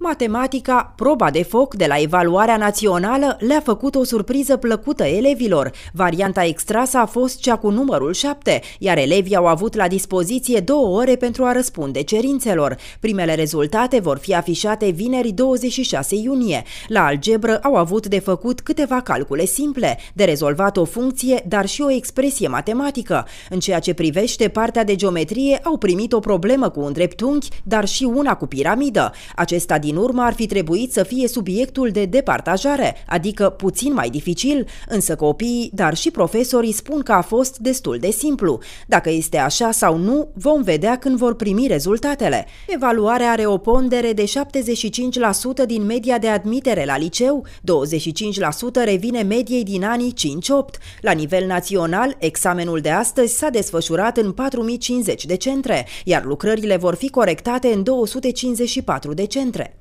Matematica, proba de foc de la evaluarea națională le-a făcut o surpriză plăcută elevilor. Varianta extrasă a fost cea cu numărul 7, iar elevii au avut la dispoziție două ore pentru a răspunde cerințelor. Primele rezultate vor fi afișate vineri 26 iunie. La algebră au avut de făcut câteva calcule simple, de rezolvat o funcție, dar și o expresie matematică. În ceea ce privește partea de geometrie, au primit o problemă cu un dreptunghi, dar și una cu piramidă. Acesta din urmă ar fi trebuit să fie subiectul de departajare, adică puțin mai dificil, însă copiii, dar și profesorii spun că a fost destul de simplu. Dacă este așa sau nu, vom vedea când vor primi rezultatele. Evaluarea are o pondere de 75% din media de admitere la liceu, 25% revine mediei din anii 5-8. La nivel național, examenul de astăzi s-a desfășurat în 4050 de centre, iar lucrările vor fi corectate în 254 de centre.